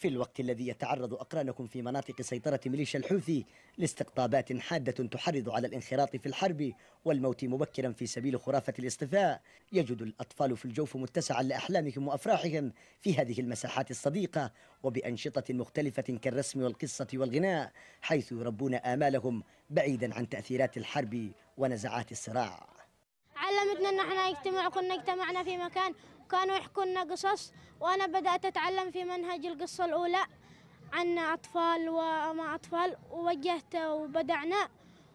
في الوقت الذي يتعرض أقرانكم في مناطق سيطرة ميليشيا الحوثي لاستقطابات حادة تحرض على الانخراط في الحرب والموت مبكرا في سبيل خرافة الاصطفاء يجد الأطفال في الجوف متسعا لأحلامهم وأفراحهم في هذه المساحات الصديقة وبأنشطة مختلفة كالرسم والقصة والغناء حيث يربون آمالهم بعيدا عن تأثيرات الحرب ونزعات الصراع علمتنا أن احنا نجتمع كنا اجتمعنا في مكان وكانوا يحكوا لنا قصص وأنا بدأت أتعلم في منهج القصة الأولى عن أطفال وما أطفال ووجهت وبدعنا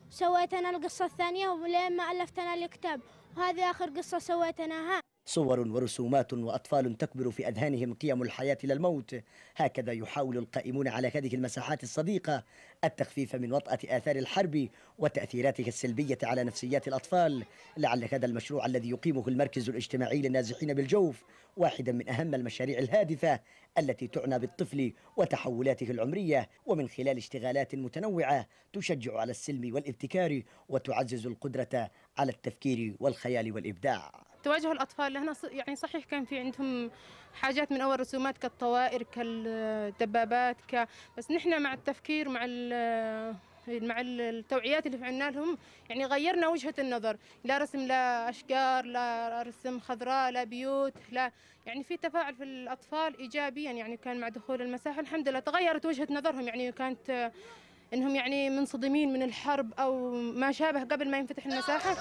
سويت أنا القصة الثانية ولين ما ألفت أنا الكتاب وهذه آخر قصة سويت أناها صور ورسومات وأطفال تكبر في أذهانهم قيم الحياة للموت الموت هكذا يحاول القائمون على هذه المساحات الصديقة التخفيف من وطأة آثار الحرب وتأثيراتها السلبية على نفسيات الأطفال لعل هذا المشروع الذي يقيمه المركز الاجتماعي للنازحين بالجوف واحدا من أهم المشاريع الهادفة التي تعنى بالطفل وتحولاته العمرية ومن خلال اشتغالات متنوعة تشجع على السلم والابتكار وتعزز القدرة على التفكير والخيال والإبداع تواجه الأطفال لهنا يعني صحيح كان في عندهم حاجات من أول رسومات كالطوائر كالدبابات ك... بس نحن مع التفكير مع ال... مع التوعيات اللي فعلنا لهم يعني غيرنا وجهة النظر لا رسم لا أشجار لا رسم خضراء لا بيوت لا يعني في تفاعل في الأطفال إيجابيا يعني كان مع دخول المساحة الحمد لله تغيرت وجهة نظرهم يعني كانت انهم يعني منصدمين من الحرب او ما شابه قبل ما ينفتح المساحه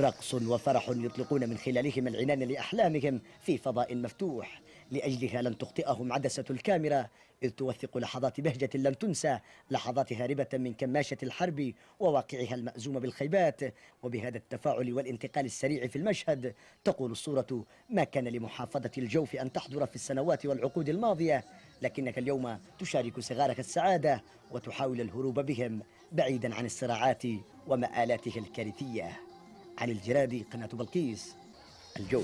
رقص وفرح يطلقون من خلالهم العنان لأحلامهم في فضاء مفتوح لأجلها لن تخطئهم عدسة الكاميرا إذ توثق لحظات بهجة لن تنسى لحظات هاربة من كماشة الحرب وواقعها المأزوم بالخيبات وبهذا التفاعل والانتقال السريع في المشهد تقول الصورة ما كان لمحافظة الجوف أن تحضر في السنوات والعقود الماضية لكنك اليوم تشارك صغارك السعادة وتحاول الهروب بهم بعيدا عن الصراعات ومآلاته الكارثية علي الجرادي قناة بلقيس الجو